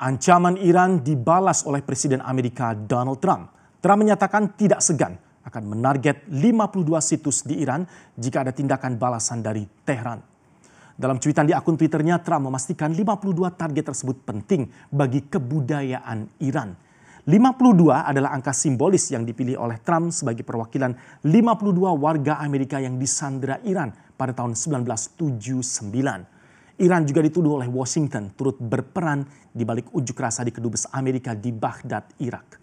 Ancaman Iran dibalas oleh Presiden Amerika Donald Trump. Trump menyatakan tidak segan akan menarget 52 situs di Iran jika ada tindakan balasan dari Tehran. Dalam cuitan di akun Twitternya, Trump memastikan 52 target tersebut penting bagi kebudayaan Iran. 52 adalah angka simbolis yang dipilih oleh Trump sebagai perwakilan 52 warga Amerika yang disandera Iran pada tahun 1979. Iran juga dituduh oleh Washington turut berperan di balik unjuk rasa di kedubes Amerika di Baghdad, Irak.